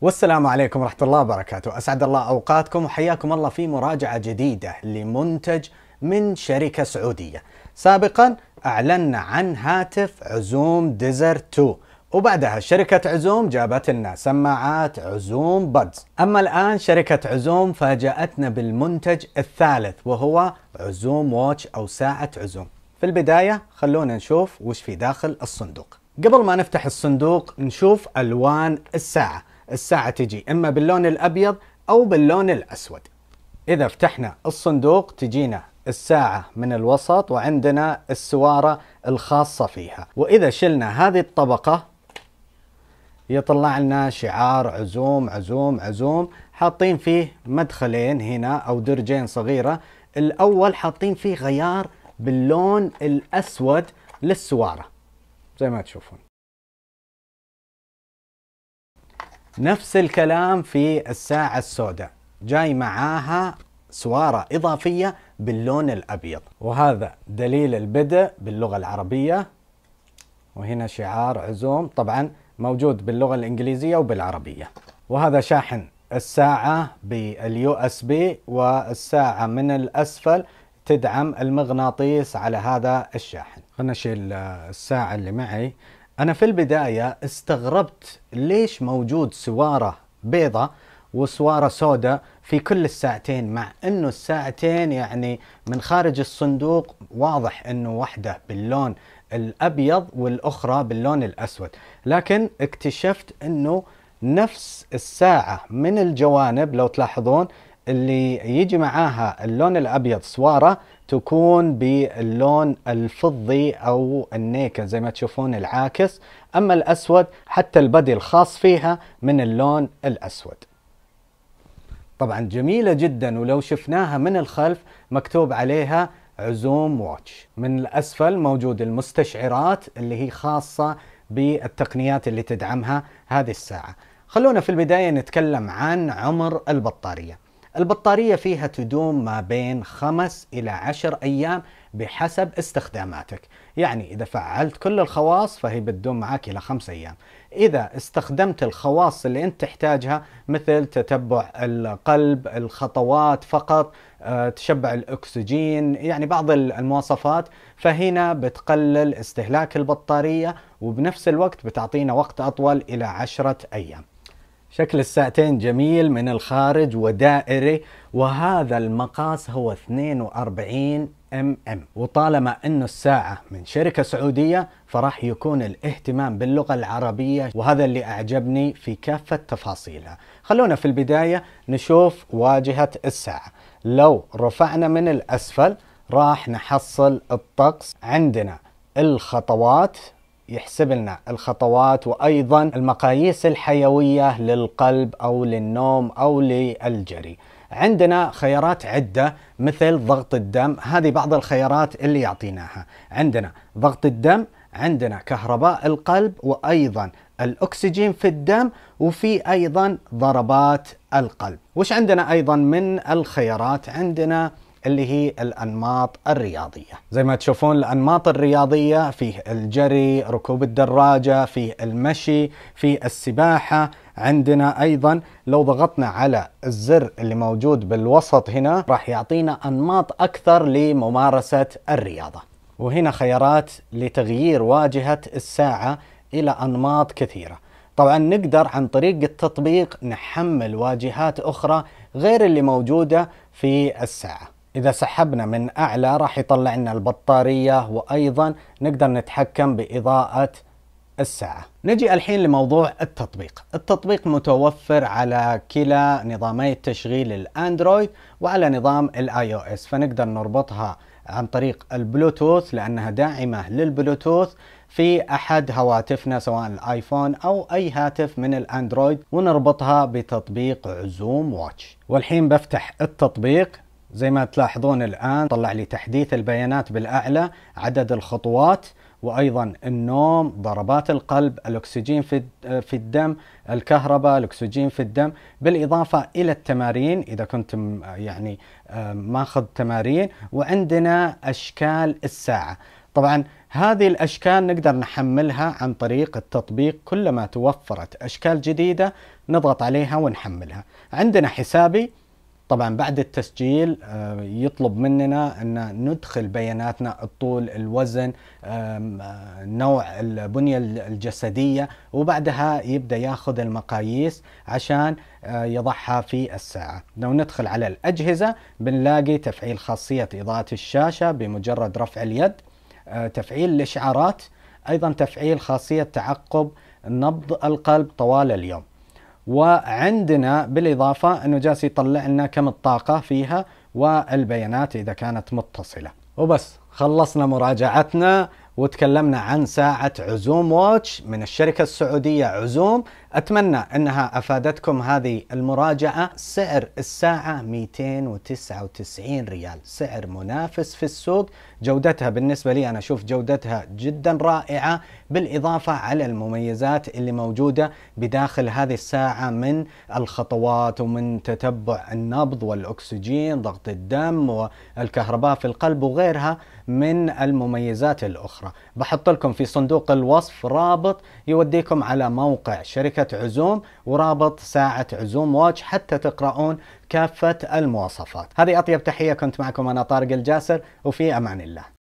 والسلام عليكم ورحمة الله وبركاته، أسعد الله أوقاتكم وحياكم الله في مراجعة جديدة لمنتج من شركة سعودية. سابقا أعلنا عن هاتف عزوم ديزر 2 وبعدها شركة عزوم جابت لنا سماعات عزوم بادز أما الآن شركة عزوم فاجأتنا بالمنتج الثالث وهو عزوم واتش أو ساعة عزوم في البداية خلونا نشوف وش في داخل الصندوق قبل ما نفتح الصندوق نشوف ألوان الساعة الساعة تجي إما باللون الأبيض أو باللون الأسود إذا فتحنا الصندوق تجينا الساعة من الوسط وعندنا السوارة الخاصة فيها وإذا شلنا هذه الطبقة يطلع لنا شعار عزوم عزوم عزوم حاطين فيه مدخلين هنا أو درجين صغيرة الأول حاطين فيه غيار باللون الأسود للسوارة زي ما تشوفون نفس الكلام في الساعة السوداء جاي معاها سوارة إضافية باللون الأبيض وهذا دليل البدء باللغة العربية وهنا شعار عزوم طبعا موجود باللغة الإنجليزية وبالعربية وهذا شاحن الساعة باليو اس بي والساعة من الأسفل تدعم المغناطيس على هذا الشاحن خلنا نشيل الساعة اللي معي أنا في البداية استغربت ليش موجود سوارة بيضة وسوارة سوداء في كل الساعتين مع أنه الساعتين يعني من خارج الصندوق واضح أنه واحدة باللون الأبيض والأخرى باللون الأسود لكن اكتشفت أنه نفس الساعة من الجوانب لو تلاحظون اللي يجي معاها اللون الابيض سواره تكون باللون الفضي او النيكل زي ما تشوفون العاكس اما الاسود حتى البدي الخاص فيها من اللون الاسود طبعا جميله جدا ولو شفناها من الخلف مكتوب عليها عزوم واتش من الاسفل موجود المستشعرات اللي هي خاصه بالتقنيات اللي تدعمها هذه الساعه خلونا في البدايه نتكلم عن عمر البطاريه البطارية فيها تدوم ما بين خمس إلى عشر أيام بحسب استخداماتك يعني إذا فعلت كل الخواص فهي بتدوم معك إلى خمس أيام إذا استخدمت الخواص اللي أنت تحتاجها مثل تتبع القلب الخطوات فقط آه، تشبع الأكسجين يعني بعض المواصفات فهنا بتقلل استهلاك البطارية وبنفس الوقت بتعطينا وقت أطول إلى عشرة أيام شكل الساعتين جميل من الخارج ودائري وهذا المقاس هو 42 ام ام وطالما انه الساعة من شركة سعودية فراح يكون الاهتمام باللغة العربية وهذا اللي اعجبني في كافة تفاصيلها خلونا في البداية نشوف واجهة الساعة لو رفعنا من الاسفل راح نحصل الطقس عندنا الخطوات يحسب لنا الخطوات وايضا المقاييس الحيويه للقلب او للنوم او للجري. عندنا خيارات عده مثل ضغط الدم، هذه بعض الخيارات اللي يعطيناها. عندنا ضغط الدم، عندنا كهرباء القلب وايضا الاكسجين في الدم وفي ايضا ضربات القلب. وش عندنا ايضا من الخيارات؟ عندنا اللي هي الأنماط الرياضية زي ما تشوفون الأنماط الرياضية فيه الجري ركوب الدراجة في المشي في السباحة عندنا ايضا لو ضغطنا على الزر اللي موجود بالوسط هنا راح يعطينا انماط اكثر لممارسه الرياضه وهنا خيارات لتغيير واجهه الساعه الى انماط كثيره طبعا نقدر عن طريق التطبيق نحمل واجهات اخرى غير اللي موجوده في الساعه اذا سحبنا من اعلى راح يطلع لنا البطاريه وايضا نقدر نتحكم باضاءه الساعة نجي الحين لموضوع التطبيق التطبيق متوفر على كلا نظامي التشغيل الاندرويد وعلى نظام الاي او اس فنقدر نربطها عن طريق البلوتوث لانها داعمة للبلوتوث في احد هواتفنا سواء الايفون او اي هاتف من الاندرويد ونربطها بتطبيق عزوم واتش والحين بفتح التطبيق زي ما تلاحظون الآن طلع لي تحديث البيانات بالأعلى عدد الخطوات وأيضا النوم ضربات القلب الأكسجين في الدم الكهرباء الأكسجين في الدم بالإضافة إلى التمارين إذا كنت يعني آه، ماخذ تمارين وعندنا أشكال الساعة طبعا هذه الأشكال نقدر نحملها عن طريق التطبيق كلما توفرت أشكال جديدة نضغط عليها ونحملها عندنا حسابي طبعا بعد التسجيل آه، يطلب مننا ان ندخل بياناتنا الطول الوزن آه، نوع البنيه الجسديه وبعدها يبدا ياخذ المقاييس عشان آه، يضعها في الساعه لو ندخل على الاجهزه بنلاقي تفعيل خاصيه اضاءه الشاشه بمجرد رفع اليد تفعيل الاشعارات ايضا تفعيل خاصيه تعقب نبض القلب طوال اليوم وعندنا بالإضافة أنه جالس يطلع لنا كم الطاقة فيها والبيانات إذا كانت متصلة وبس خلصنا مراجعتنا وتكلمنا عن ساعة عزوم واتش من الشركة السعودية عزوم أتمنى أنها أفادتكم هذه المراجعة سعر الساعة 299 ريال سعر منافس في السوق جودتها بالنسبة لي أنا أشوف جودتها جدا رائعة بالإضافة على المميزات اللي موجودة بداخل هذه الساعة من الخطوات ومن تتبع النبض والأكسجين ضغط الدم والكهرباء في القلب وغيرها من المميزات الأخرى بحط لكم في صندوق الوصف رابط يوديكم على موقع شركة شركة عزوم ورابط ساعة عزوم واتش حتى تقرؤون كافة المواصفات هذه أطيب تحية كنت معكم أنا طارق الجاسر وفي أمان الله